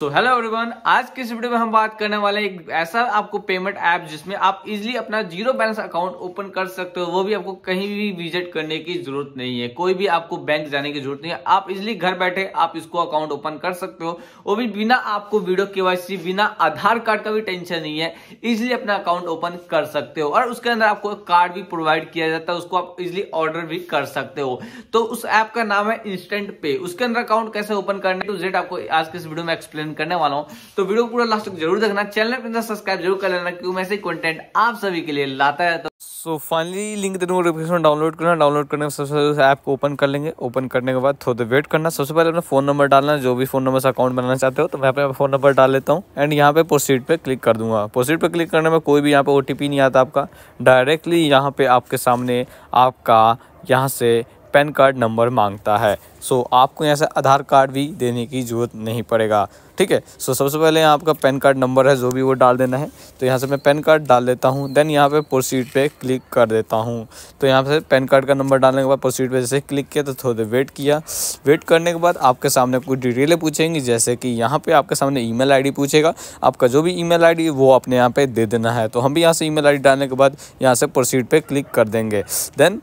तो hello everyone आज के इस वीडियो में हम बात करने वाले एक ऐसा आपको पेमेंट ऐप जिसमें आप इजीली अपना जीरो बैलेंस अकाउंट ओपन कर सकते हो वो भी आपको कहीं भी विजिट करने की जरूरत नहीं है कोई भी आपको बैंक जाने की जरूरत नहीं है आप इजीली घर बैठे आप इसको अकाउंट ओपन कर सकते हो वो भी बिना आपको वीडियो के बिना आधार कार्ड का भी टेंशन नहीं है इजिली अपना अकाउंट ओपन कर सकते हो और उसके अंदर आपको कार्ड भी प्रोवाइड किया जाता है उसको आप इजिली ऑर्डर भी कर सकते हो तो उस ऐप का नाम है इंस्टेंट पे उसके अंदर अकाउंट कैसे ओपन करने टू जेड आपको आज के इस वीडियो में एक्सप्लेन एक्सपेरिमेंट करने वाला हूँ तो वीडियो पूरा लास्ट तक जरूर देखना चैनल पर सब्सक्राइब जरूर कर लेना क्योंकि मैं ऐसे कंटेंट आप सभी के लिए लाता है तो सो फाइनली लिंक देने को एप्लीकेशन डाउनलोड करना डाउनलोड करने के सबसे पहले ऐप को ओपन कर लेंगे ओपन करने के बाद देर वेट करना सबसे पहले अपना फोन नंबर डालना जो भी फोन नंबर से अकाउंट बनाना चाहते हो तो मैं अपना फोन नंबर डाल लेता हूँ एंड यहाँ पे प्रोसीड पे क्लिक कर दूंगा प्रोसीड पे क्लिक करने में कोई भी यहाँ पे ओ नहीं आता आपका डायरेक्टली यहाँ पे आपके सामने आपका यहाँ से पैन कार्ड नंबर मांगता है सो आपको यहाँ से आधार कार्ड भी देने की ज़रूरत नहीं पड़ेगा ठीक है सो सबसे पहले यहाँ आपका पैन कार्ड नंबर है जो भी वो डाल देना है तो यहाँ से मैं पैन कार्ड डाल देता हूँ देन यहाँ पे प्रोसीड पे क्लिक कर देता हूँ तो यहाँ से पैन कार्ड का नंबर डालने के बाद प्रोसीड पे जैसे क्लिक किया तो थोड़ी देर वेट किया वेट करने के बाद आपके सामने कुछ डिटेलें पूछेंगी जैसे कि यहाँ पर आपके सामने ई मेल पूछेगा आपका जो भी ई मेल वो अपने यहाँ पर दे देना है तो हम भी यहाँ से ई मेल डालने के बाद यहाँ से प्रोसीड पर क्लिक कर देंगे देन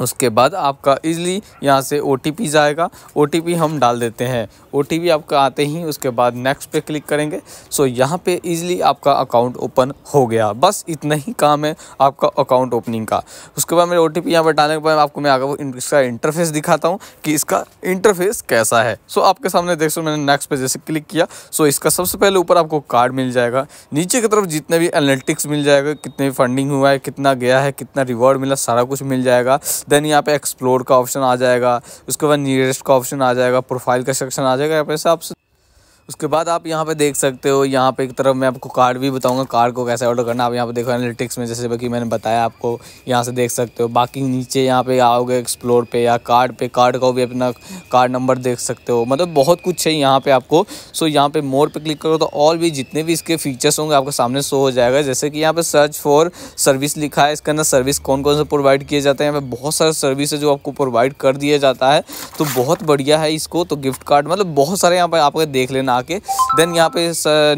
उसके बाद आपका इजली यहाँ से ओ जाएगा ओ हम डाल देते हैं ओ आपका आते ही उसके बाद नेक्स्ट पे क्लिक करेंगे सो यहाँ पे इजली आपका अकाउंट ओपन हो गया बस इतना ही काम है आपका अकाउंट ओपनिंग का उसके बाद मेरे ओ टी पी यहाँ पर डालने के बाद आपको मैं आगे इसका इंटरफेस दिखाता हूँ कि इसका इंटरफेस कैसा है सो आपके सामने देख सो मैंने नेक्स्ट पे जैसे क्लिक किया सो इसका सबसे पहले ऊपर आपको कार्ड मिल जाएगा नीचे की तरफ जितने भी एनालिटिक्स मिल जाएगा कितने भी फंडिंग हुआ है कितना गया है कितना रिवॉर्ड मिला सारा कुछ मिल जाएगा देन यहाँ पे एक्सप्लोर का ऑप्शन आ जाएगा उसके बाद नियरेस्ट का ऑप्शन आ जाएगा प्रोफाइल का सेक्शन आ जाएगा यहाँ पे आप उसके बाद आप यहाँ पे देख सकते हो यहाँ पे एक तरफ मैं आपको कार्ड भी बताऊँगा कार्ड को कैसे ऑर्डर करना आप यहाँ पे देखो एनालिटिक्स में जैसे कि मैंने बताया आपको यहाँ से देख सकते हो बाकी नीचे यहाँ पे आओगे एक्सप्लोर पे या कार्ड पे कार्ड का भी अपना कार्ड नंबर देख सकते हो मतलब बहुत कुछ है यहाँ पर आपको सो यहाँ पर मोर पर क्लिक करो तो और भी जितने भी इसके फीचर्स होंगे आपके सामने शो हो जाएगा जैसे कि यहाँ पर सर्च फॉर सर्विस लिखा है इसके अंदर सर्विस कौन कौन से प्रोवाइड किए जाते हैं यहाँ पर बहुत सारे सर्विस है जो आपको प्रोवाइड कर दिया जाता है तो बहुत बढ़िया है इसको तो गिफ्ट कार्ड मतलब बहुत सारे यहाँ पर आपको देख लेना आके देन यहाँ पे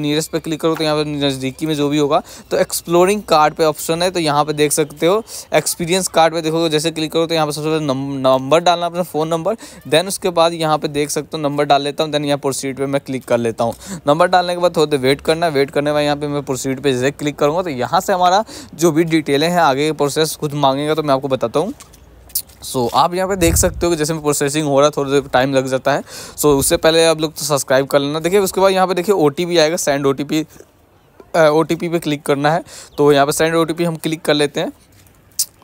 नीरेस्ट पे क्लिक करो तो यहाँ पे नज़दीकी में जो भी होगा तो एक्सप्लोरिंग कार्ड पे ऑप्शन है तो यहाँ पे देख सकते हो एक्सपीरियंस कार्ड पे देखोगे तो जैसे क्लिक करो तो यहाँ पे सबसे पहले नंबर डालना अपना फ़ोन नंबर देन उसके बाद यहाँ पे देख सकते हो नंबर डाल लेता हूँ देन यहाँ प्रोसीड पर मैं क्लिक कर लेता हूँ नंबर डालने के बाद थोड़ी देर वेट करना वेट करने के बाद यहाँ पर मैं प्रोसीड पर जैसे क्लिक करूँगा तो यहाँ से हमारा जो भी डिटेलें हैं आगे प्रोसेस कुछ मांगेगा तो मैं आपको बताता हूँ सो so, आप यहाँ पे देख सकते हो कि जैसे मैं प्रोसेसिंग हो रहा है थोड़ा देर टाइम लग जाता है सो so, उससे पहले आप लोग तो सब्सक्राइब कर लेना देखिए उसके बाद यहाँ पे देखिए ओ आएगा send O T O T पे क्लिक करना है तो यहाँ पे सेंड ओ हम क्लिक कर लेते हैं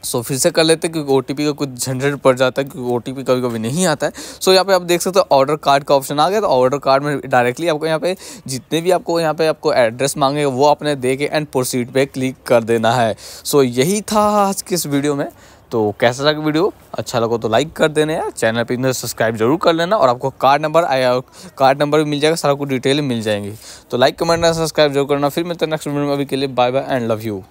सो so, फिर से कर लेते हैं क्योंकि ओ का कुछ झंझट पड़ जाता है क्योंकि ओ कभी कभी नहीं आता है सो so, यहाँ पे आप देख सकते हो ऑर्डर कार्ड का ऑप्शन आ गया तो ऑर्डर कार्ड में डायरेक्टली आपको यहाँ पे जितने भी आपको यहाँ पे आपको एड्रेस मांगेगा वो आपने दे के एंड प्रोसीड पे क्लिक कर देना है सो so, यही था आज के इस वीडियो में तो कैसा लगा वीडियो अच्छा लगा तो लाइक कर देना यार चैनल पर इधर सब्सक्राइब जरूर कर लेना और आपको कार्ड नंबर आया कार्ड नंबर भी मिल जाएगा सारा कुछ डिटेल मिल जाएंगे तो लाइक कमेंट सब्सक्राइब जरूर करना फिर मिलते हैं नेक्स्ट वीडियो में अभी के लिए bye bye and love you